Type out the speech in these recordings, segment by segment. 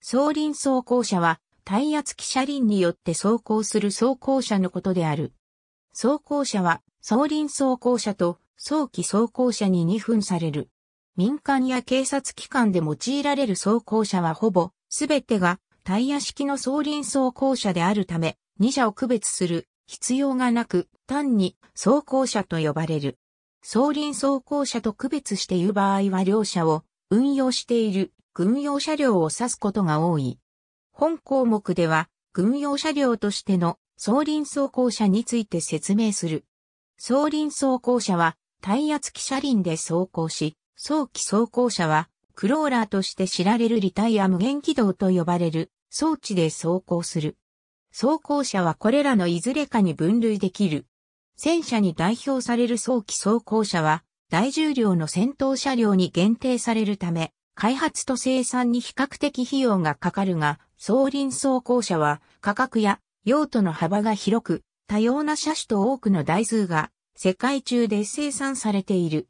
送輪走行車は、耐圧き車輪によって走行する走行車のことである。走行車は、送輪走行車と早期走行車に2分される。民間や警察機関で用いられる走行車はほぼ、すべてがタイヤ式の送輪走行車であるため、2車を区別する必要がなく、単に走行車と呼ばれる。送輪走行車と区別している場合は両車を運用している軍用車両を指すことが多い。本項目では、軍用車両としての送輪走行車について説明する。送輪走行車は、タイヤ付き車輪で走行し、早期走行車は、クローラーとして知られるリタイア無限軌道と呼ばれる装置で走行する。走行車はこれらのいずれかに分類できる。戦車に代表される早期走行車は、大重量の戦闘車両に限定されるため、開発と生産に比較的費用がかかるが、総輪走行車は価格や用途の幅が広く、多様な車種と多くの台数が世界中で生産されている。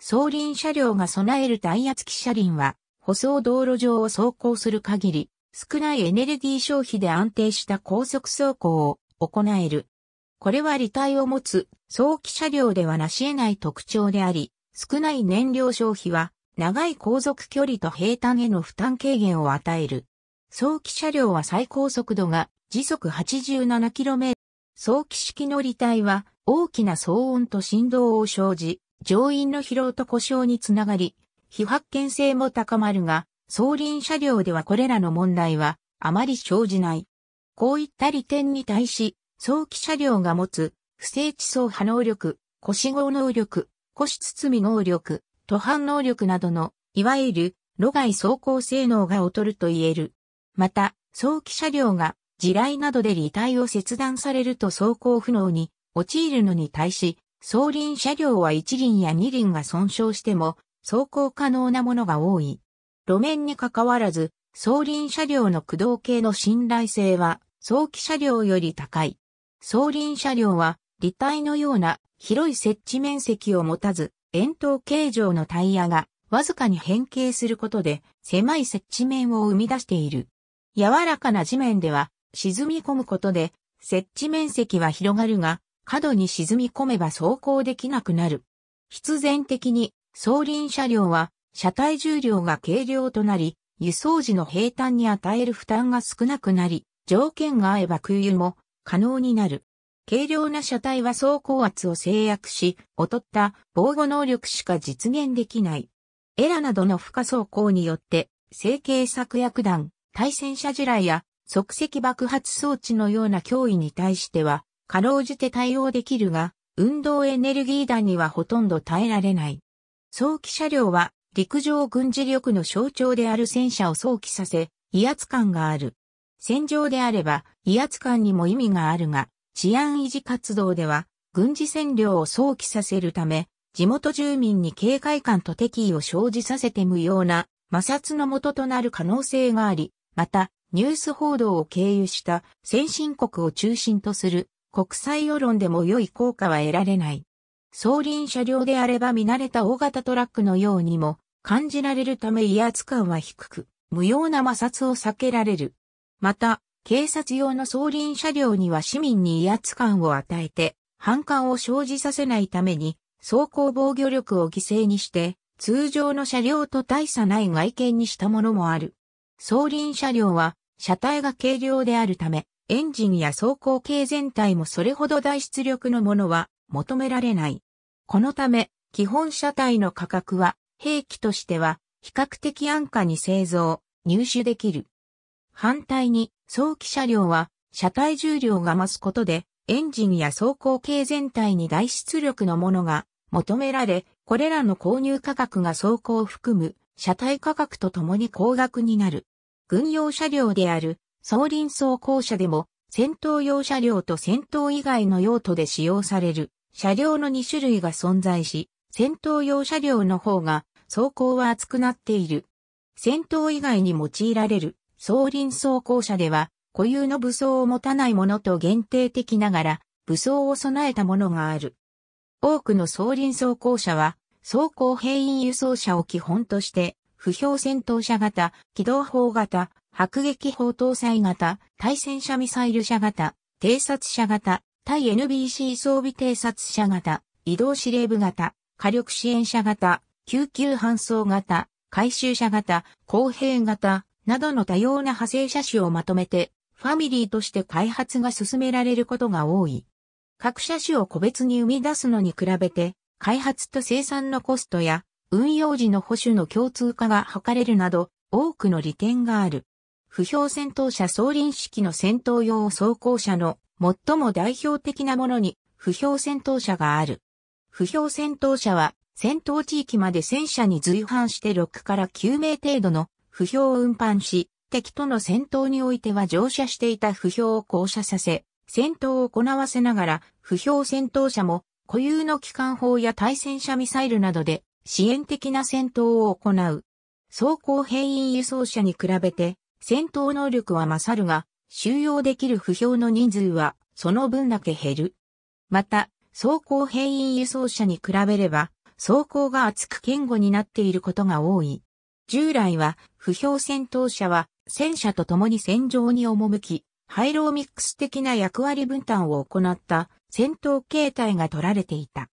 総輪車両が備える耐圧機車輪は、舗装道路上を走行する限り、少ないエネルギー消費で安定した高速走行を行える。これは履体を持つ早期車両ではなし得ない特徴であり、少ない燃料消費は長い航続距離と平坦への負担軽減を与える。早期車両は最高速度が時速 87km。早期式の離体は大きな騒音と振動を生じ、乗員の疲労と故障につながり、非発見性も高まるが、送輪車両ではこれらの問題はあまり生じない。こういった利点に対し、早期車両が持つ、不正地層波能力、腰号能力、腰包み能力、途半能力などの、いわゆる、路外走行性能が劣ると言える。また、早期車両が、地雷などで離体を切断されると走行不能に陥るのに対し、送輪車両は一輪や二輪が損傷しても走行可能なものが多い。路面に関わらず、送輪車両の駆動系の信頼性は早期車両より高い。送輪車両は、離体のような広い設置面積を持たず、円筒形状のタイヤがわずかに変形することで狭い接地面を生み出している。柔らかな地面では沈み込むことで接地面積は広がるが角に沈み込めば走行できなくなる。必然的に送輪車両は車体重量が軽量となり輸送時の平坦に与える負担が少なくなり条件が合えば空輸も可能になる。軽量な車体は走行圧を制約し、劣った防護能力しか実現できない。エラなどの負荷走行によって、成形策薬弾、対戦車地雷や即席爆発装置のような脅威に対しては、かろうじて対応できるが、運動エネルギー弾にはほとんど耐えられない。早期車両は陸上軍事力の象徴である戦車を早期させ、威圧感がある。戦場であれば威圧感にも意味があるが、治安維持活動では、軍事占領を想起させるため、地元住民に警戒感と敵意を生じさせて無用な摩擦の元となる可能性があり、また、ニュース報道を経由した先進国を中心とする国際世論でも良い効果は得られない。総輪車両であれば見慣れた大型トラックのようにも感じられるため威圧感は低く、無用な摩擦を避けられる。また、警察用の送輪車両には市民に威圧感を与えて、反感を生じさせないために、走行防御力を犠牲にして、通常の車両と大差ない外見にしたものもある。送輪車両は、車体が軽量であるため、エンジンや走行系全体もそれほど大出力のものは求められない。このため、基本車体の価格は、兵器としては、比較的安価に製造、入手できる。反対に、早期車両は、車体重量が増すことで、エンジンや走行系全体に大出力のものが求められ、これらの購入価格が走行を含む車体価格とともに高額になる。軍用車両である総輪走行車でも戦闘用車両と戦闘以外の用途で使用される車両の2種類が存在し、戦闘用車両の方が走行は厚くなっている。戦闘以外に用いられる総輪装甲車では、固有の武装を持たないものと限定的ながら、武装を備えたものがある。多くの総輪装甲車は、装甲兵員輸送車を基本として、不評戦闘車型、機動砲型、迫撃砲搭載型、対戦車ミサイル車型、偵察車型、対 NBC 装備偵察車型、移動司令部型、火力支援車型、救急搬送型、回収車型、公平型、などの多様な派生車種をまとめて、ファミリーとして開発が進められることが多い。各車種を個別に生み出すのに比べて、開発と生産のコストや、運用時の保守の共通化が図れるなど、多くの利点がある。不評戦闘車総輪式の戦闘用走行車の最も代表的なものに不評戦闘車がある。不評戦闘車は戦闘地域まで戦車に随伴して6から9名程度の不評を運搬し、敵との戦闘においては乗車していた不評を降車させ、戦闘を行わせながら、不評戦闘車も固有の機関砲や対戦車ミサイルなどで支援的な戦闘を行う。装甲兵員輸送車に比べて戦闘能力は勝るが、収容できる不評の人数はその分だけ減る。また、装甲兵員輸送車に比べれば、装甲が厚く堅固になっていることが多い。従来は、不評戦闘車は、戦車と共に戦場に赴き、ハイローミックス的な役割分担を行った戦闘形態が取られていた。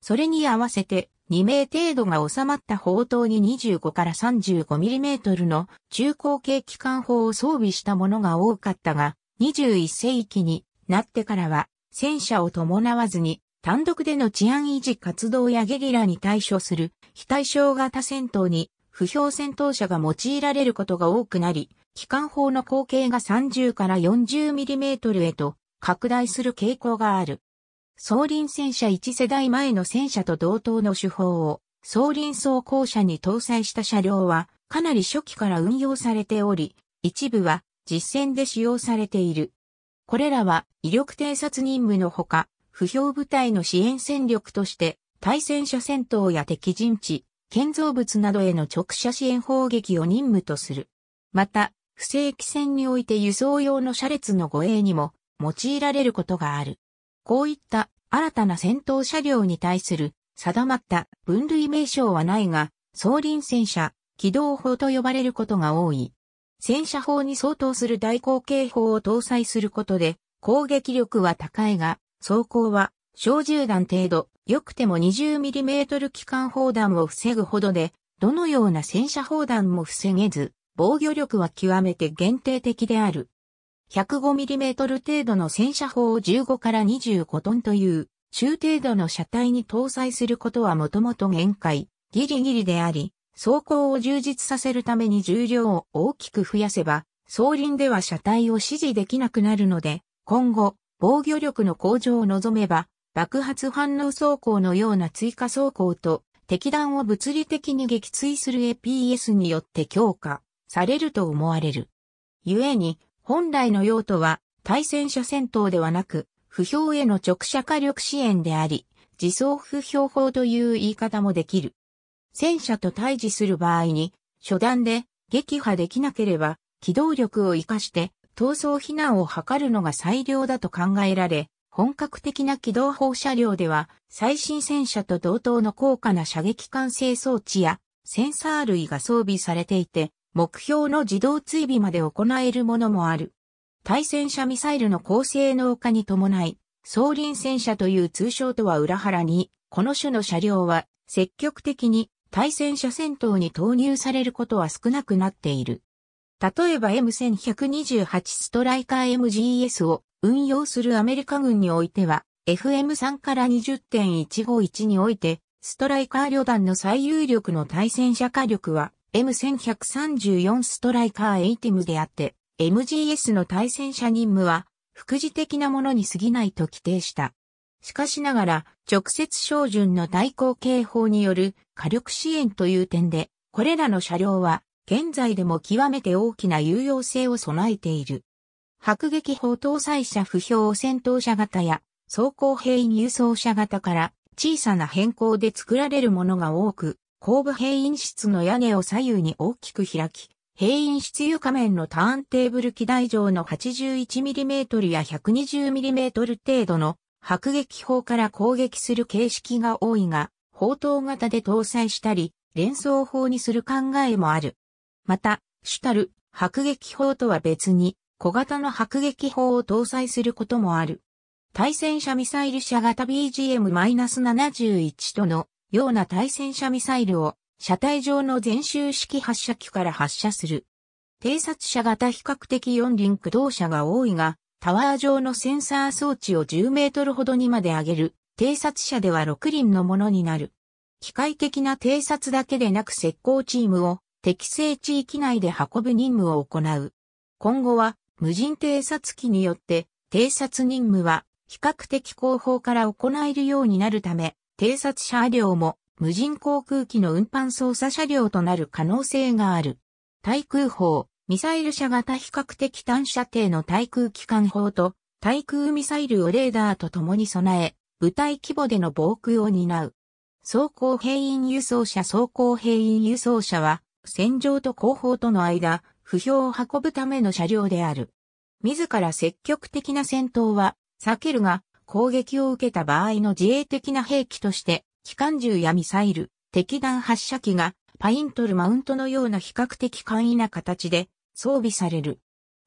それに合わせて2名程度が収まった砲塔に25から 35mm の中高型機関砲を装備したものが多かったが、21世紀になってからは戦車を伴わずに単独での治安維持活動やゲリラに対処する非対称型戦闘に不評戦闘車が用いられることが多くなり、機関砲の口径が30から 40mm へと拡大する傾向がある。総輪戦車1世代前の戦車と同等の手法を総輪装甲車に搭載した車両はかなり初期から運用されており、一部は実戦で使用されている。これらは威力偵察任務のほか、不評部隊の支援戦力として対戦車戦闘や敵陣地、建造物などへの直射支援砲撃を任務とする。また、不正規戦において輸送用の車列の護衛にも用いられることがある。こういった新たな戦闘車両に対する定まった分類名称はないが、総輪戦車、機動砲と呼ばれることが多い。戦車砲に相当する大口径砲を搭載することで、攻撃力は高いが、装甲は小銃弾程度、良くても 20mm 機関砲弾を防ぐほどで、どのような戦車砲弾も防げず、防御力は極めて限定的である。105mm 程度の戦車砲を15から25トンという、中程度の車体に搭載することはもともと限界、ギリギリであり、走行を充実させるために重量を大きく増やせば、総輪では車体を支持できなくなるので、今後、防御力の向上を望めば、爆発反応走行のような追加走行と、敵弾を物理的に撃墜する APS によって強化されると思われる。故に、本来の用途は、対戦車戦闘ではなく、不評への直射火力支援であり、自走不評法という言い方もできる。戦車と対峙する場合に、初段で撃破できなければ、機動力を活かして、逃走避難を図るのが最良だと考えられ、本格的な機動砲車両では、最新戦車と同等の高価な射撃管制装置や、センサー類が装備されていて、目標の自動追尾まで行えるものもある。対戦車ミサイルの高性能化に伴い、総輪戦車という通称とは裏腹に、この種の車両は積極的に対戦車戦闘に投入されることは少なくなっている。例えば M1128 ストライカー MGS を運用するアメリカ軍においては、FM3 から20.151において、ストライカー旅団の最有力の対戦車火力は、M1134 ストライカーエイティムであって、MGS の対戦車任務は、副次的なものに過ぎないと規定した。しかしながら、直接照準の対抗警報による火力支援という点で、これらの車両は、現在でも極めて大きな有用性を備えている。迫撃砲搭載車不評戦闘車型や装甲兵員輸送車型から小さな変更で作られるものが多く、後部兵員室の屋根を左右に大きく開き、兵員室床面のターンテーブル機台上の 81mm や 120mm 程度の迫撃砲から攻撃する形式が多いが、砲塔型で搭載したり、連装砲にする考えもある。また、主たる迫撃砲とは別に、小型の迫撃砲を搭載することもある。対戦車ミサイル車型 BGM-71 とのような対戦車ミサイルを車体上の全周式発射機から発射する。偵察車型比較的四輪駆動車が多いが、タワー上のセンサー装置を10メートルほどにまで上げる、偵察車では6輪のものになる。機械的な偵察だけでなく石膏チームを適正地域内で運ぶ任務を行う。今後は無人偵察機によって偵察任務は比較的後方から行えるようになるため、偵察車両も無人航空機の運搬操作車両となる可能性がある。対空砲、ミサイル車型比較的短射程の対空機関砲と対空ミサイルをレーダーと共に備え、部隊規模での防空を担う。装甲兵員輸送車装甲兵員輸送車は、戦場と後方との間、不評を運ぶための車両である。自ら積極的な戦闘は避けるが、攻撃を受けた場合の自衛的な兵器として、機関銃やミサイル、敵弾発射機が、パイントルマウントのような比較的簡易な形で装備される。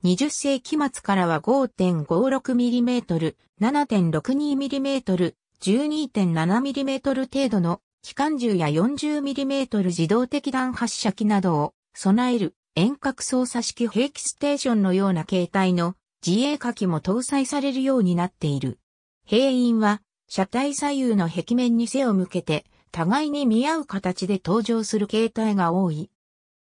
20世紀末からは 5.56mm、7.62mm、12.7mm 程度の機関銃や 40mm 自動的弾発射機などを備える遠隔操作式兵器ステーションのような形態の自衛火器も搭載されるようになっている。兵員は車体左右の壁面に背を向けて互いに見合う形で登場する形態が多い。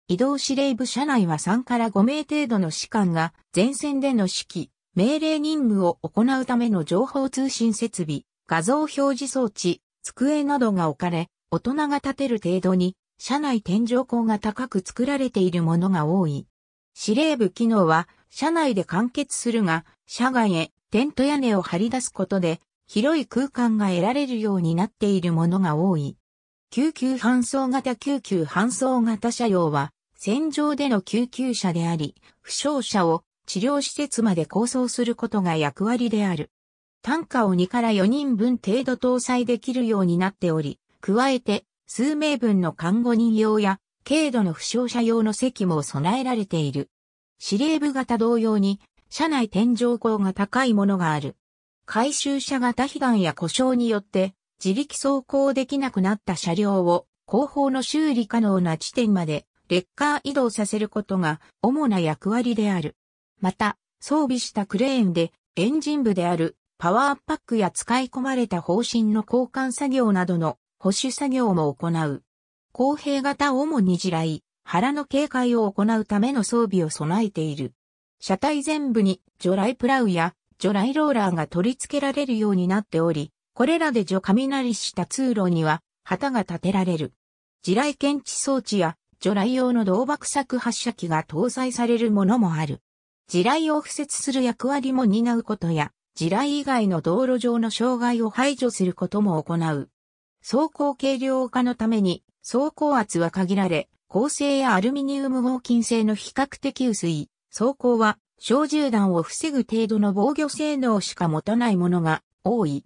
移動司令部車内は3から5名程度の士官が前線での指揮、命令任務を行うための情報通信設備、画像表示装置、机などが置かれ、大人が立てる程度に車内天井高が高く作られているものが多い。司令部機能は車内で完結するが、車外へテント屋根を張り出すことで広い空間が得られるようになっているものが多い。救急搬送型救急搬送型車両は戦場での救急車であり、負傷者を治療施設まで構想することが役割である。単価を2から4人分程度搭載できるようになっており、加えて数名分の看護人用や、軽度の負傷者用の席も備えられている。司令部型同様に、車内天井高が高いものがある。回収車型被弾や故障によって、自力走行できなくなった車両を、後方の修理可能な地点まで、レッカー移動させることが主な役割である。また、装備したクレーンで、エンジン部であるパワーパックや使い込まれた方針の交換作業などの保守作業も行う。公平型主に地雷、腹の警戒を行うための装備を備えている。車体全部に除雷プラウや除雷ローラーが取り付けられるようになっており、これらで除雷した通路には旗が立てられる。地雷検知装置や除雷用の動爆作発射機が搭載されるものもある。地雷を敷設する役割も担うことや、地雷以外の道路上の障害を排除することも行う。走行軽量化のために、走行圧は限られ、構成やアルミニウム合金製の比較的薄い、走行は小銃弾を防ぐ程度の防御性能しか持たないものが多い。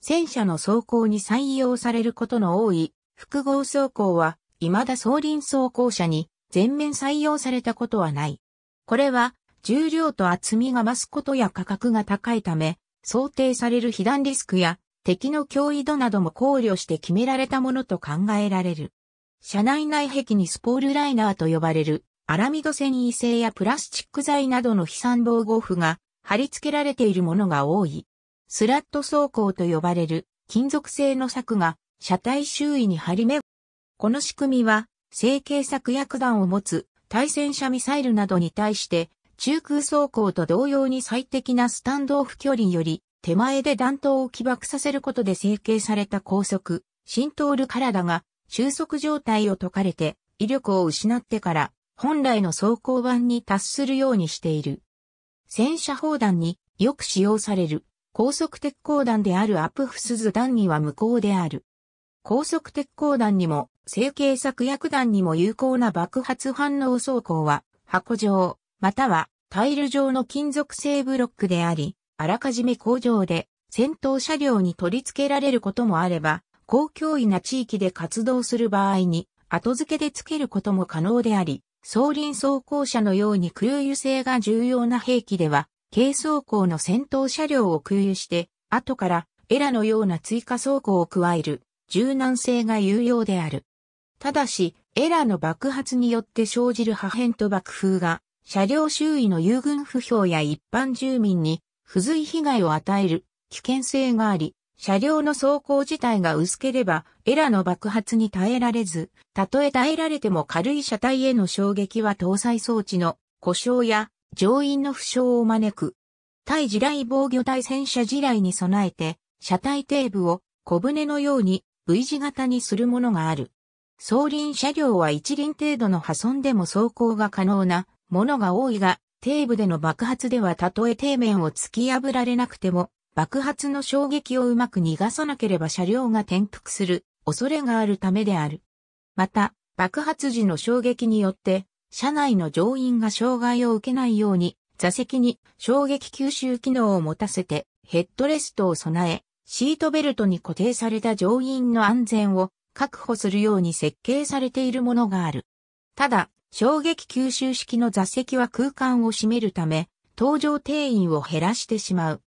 戦車の走行に採用されることの多い複合走行は未だ装輪走行車に全面採用されたことはない。これは重量と厚みが増すことや価格が高いため想定される被弾リスクや敵の脅威度なども考慮して決められたものと考えられる。車内内壁にスポールライナーと呼ばれるアラミド繊維製やプラスチック材などの飛散防護布が貼り付けられているものが多い。スラット走行と呼ばれる金属製の柵が車体周囲に張り目。この仕組みは成形策薬弾を持つ対戦車ミサイルなどに対して中空走行と同様に最適なスタンドオフ距離より手前で弾頭を起爆させることで成形された高速、浸透る体が収束状態を解かれて威力を失ってから本来の装甲板に達するようにしている。戦車砲弾によく使用される高速鉄鋼弾であるアプフスズ弾には無効である。高速鉄鋼弾にも成形策薬弾にも有効な爆発反応装甲は箱状、またはタイル状の金属製ブロックであり、あらかじめ工場で戦闘車両に取り付けられることもあれば、公共意な地域で活動する場合に後付けで付けることも可能であり、装輪装甲車のように空輸性が重要な兵器では、軽装甲の戦闘車両を空輸して、後からエラのような追加装甲を加える柔軟性が有用である。ただし、エラの爆発によって生じる破片と爆風が、車両周囲の遊軍不評や一般住民に付随被害を与える危険性があり、車両の走行自体が薄ければ、エラの爆発に耐えられず、たとえ耐えられても軽い車体への衝撃は搭載装置の故障や乗員の負傷を招く。対地雷防御対戦車地雷に備えて、車体底部を小舟のように V 字型にするものがある。装輪車両は一輪程度の破損でも走行が可能なものが多いが、底部での爆発ではたとえ底面を突き破られなくても、爆発の衝撃をうまく逃がさなければ車両が転覆する恐れがあるためである。また、爆発時の衝撃によって、車内の乗員が障害を受けないように、座席に衝撃吸収機能を持たせて、ヘッドレストを備え、シートベルトに固定された乗員の安全を確保するように設計されているものがある。ただ、衝撃吸収式の座席は空間を占めるため、搭乗定員を減らしてしまう。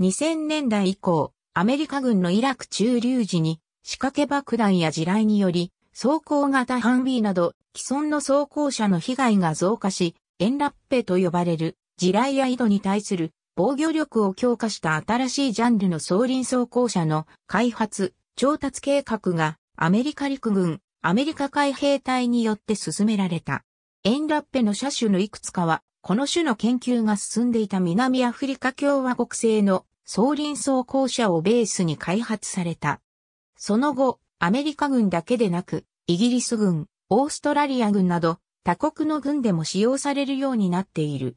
2000年代以降、アメリカ軍のイラク駐留時に、仕掛け爆弾や地雷により、装甲型ハンビーなど、既存の装甲車の被害が増加し、エンラッペと呼ばれる、地雷や井戸に対する防御力を強化した新しいジャンルの装輪装甲車の開発、調達計画がアメリカ陸軍アメリカ海兵隊によって進められた。エンラッペの車種のいくつかは、この種の研究が進んでいた南アフリカ共和国製の総輪装甲車をベースに開発された。その後、アメリカ軍だけでなく、イギリス軍、オーストラリア軍など、他国の軍でも使用されるようになっている。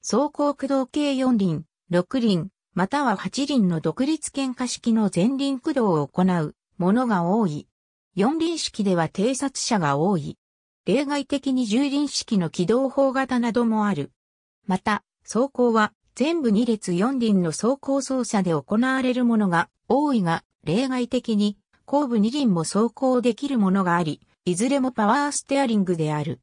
走行駆動系4輪、6輪、または8輪の独立喧嘩式の前輪駆動を行うものが多い。四輪式では偵察車が多い。例外的に十輪式の機動砲型などもある。また、走行は全部2列4輪の走行操作で行われるものが多いが、例外的に後部2輪も走行できるものがあり、いずれもパワーステアリングである。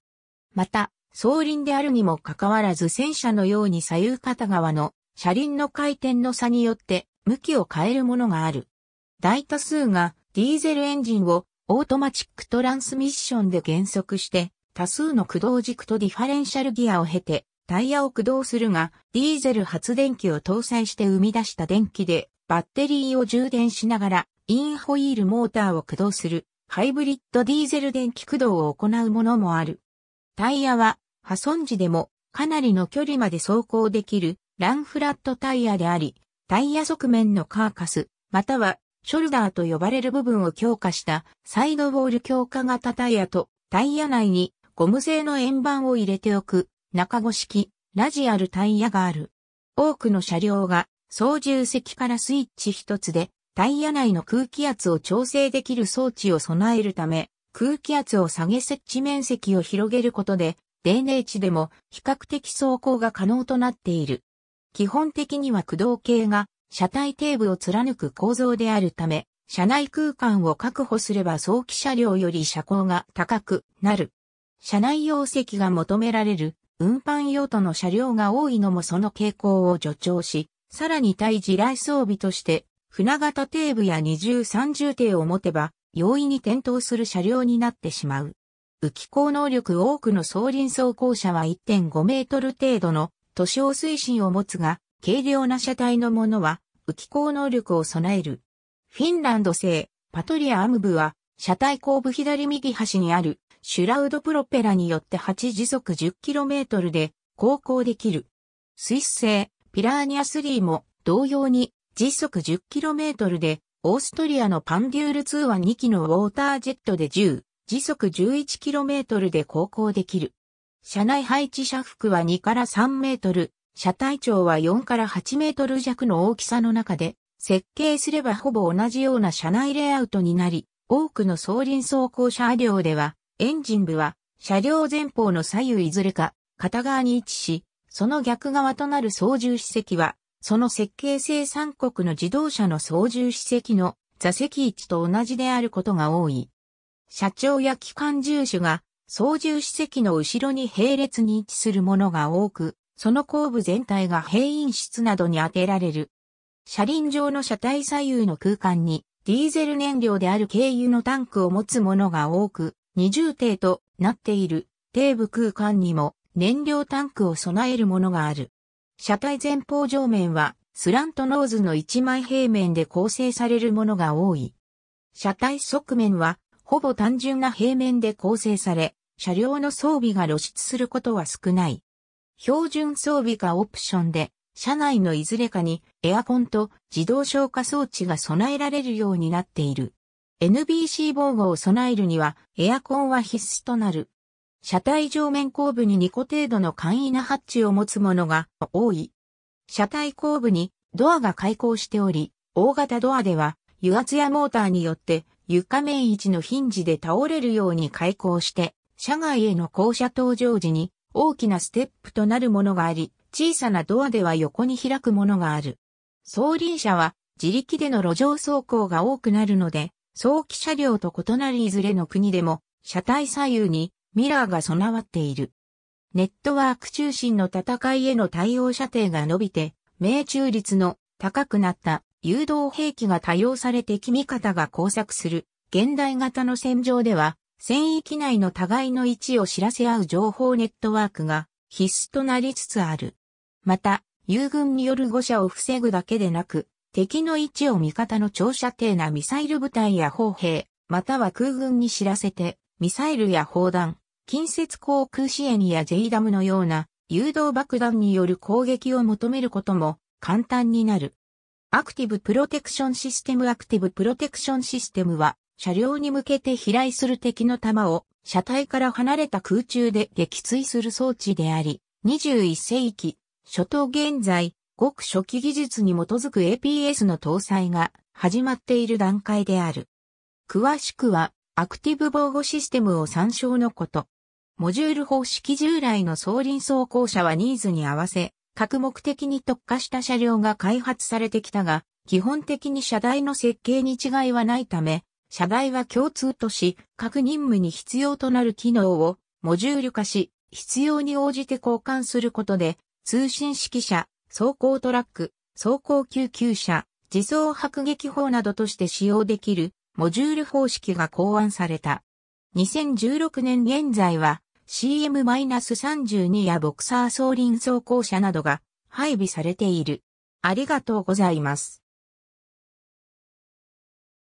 また、走輪であるにもかかわらず戦車のように左右片側の車輪の回転の差によって向きを変えるものがある。大多数がディーゼルエンジンをオートマチックトランスミッションで減速して、多数の駆動軸とディファレンシャルギアを経て、タイヤを駆動するが、ディーゼル発電機を搭載して生み出した電気で、バッテリーを充電しながら、インホイールモーターを駆動する、ハイブリッドディーゼル電気駆動を行うものもある。タイヤは、破損時でも、かなりの距離まで走行できる、ランフラットタイヤであり、タイヤ側面のカーカス、またはショルダーと呼ばれる部分を強化したサイドウォール強化型タイヤとタイヤ内にゴム製の円盤を入れておく中越式ラジアルタイヤがある。多くの車両が操縦席からスイッチ一つでタイヤ内の空気圧を調整できる装置を備えるため空気圧を下げ設置面積を広げることで泥泥値でも比較的走行が可能となっている。基本的には駆動系が車体底部を貫く構造であるため、車内空間を確保すれば早期車両より車高が高くなる。車内容積が求められる運搬用途の車両が多いのもその傾向を助長し、さらに対地雷装備として船型底部や二重三重艇を持てば容易に転倒する車両になってしまう。浮き高能力多くの送輪走行車は1.5メートル程度の都市推進を持つが、軽量な車体のものは、浮き孔能力を備える。フィンランド製、パトリアアムブは、車体後部左右端にある、シュラウドプロペラによって8時速 10km で航行できる。スイス製、ピラーニア3も同様に時速 10km で、オーストリアのパンデュール2は2機のウォータージェットで10、時速 11km で航行できる。車内配置車幅は2から3メートル、車体長は4から8メートル弱の大きさの中で、設計すればほぼ同じような車内レイアウトになり、多くの総輪走行車両では、エンジン部は、車両前方の左右いずれか、片側に位置し、その逆側となる操縦士席は、その設計生産国の自動車の操縦士席の座席位置と同じであることが多い。社長や機関従手が操縦士席の後ろに並列に位置するものが多く、その後部全体が閉因室などに当てられる。車輪上の車体左右の空間に、ディーゼル燃料である軽油のタンクを持つものが多く、二重艇となっている、底部空間にも燃料タンクを備えるものがある。車体前方上面は、スラントノーズの一枚平面で構成されるものが多い。車体側面は、ほぼ単純な平面で構成され、車両の装備が露出することは少ない。標準装備かオプションで、車内のいずれかにエアコンと自動消火装置が備えられるようになっている。NBC 防護を備えるにはエアコンは必須となる。車体上面後部に2個程度の簡易なハッチを持つものが多い。車体後部にドアが開口しており、大型ドアでは油圧やモーターによって床面位置のヒンジで倒れるように開口して、車外への降車登場時に大きなステップとなるものがあり、小さなドアでは横に開くものがある。送輪車は自力での路上走行が多くなるので、早期車両と異なりいずれの国でも、車体左右にミラーが備わっている。ネットワーク中心の戦いへの対応射程が伸びて、命中率の高くなった誘導兵器が多用されて味方が交錯する現代型の戦場では戦域内の互いの位置を知らせ合う情報ネットワークが必須となりつつある。また、友軍による誤射を防ぐだけでなく、敵の位置を味方の長射程なミサイル部隊や砲兵、または空軍に知らせて、ミサイルや砲弾、近接航空支援や J ダムのような誘導爆弾による攻撃を求めることも簡単になる。アクティブプロテクションシステムアクティブプロテクションシステムは車両に向けて飛来する敵の弾を車体から離れた空中で撃墜する装置であり、21世紀、初頭現在、ごく初期技術に基づく APS の搭載が始まっている段階である。詳しくは、アクティブ防護システムを参照のこと。モジュール方式従来の総輪走行車はニーズに合わせ、各目的に特化した車両が開発されてきたが、基本的に車台の設計に違いはないため、社外は共通とし、各任務に必要となる機能をモジュール化し、必要に応じて交換することで、通信指揮車、走行トラック、走行救急車、自走迫撃砲などとして使用できるモジュール方式が考案された。2016年現在は CM-32 やボクサー総輪走行車などが配備されている。ありがとうございます。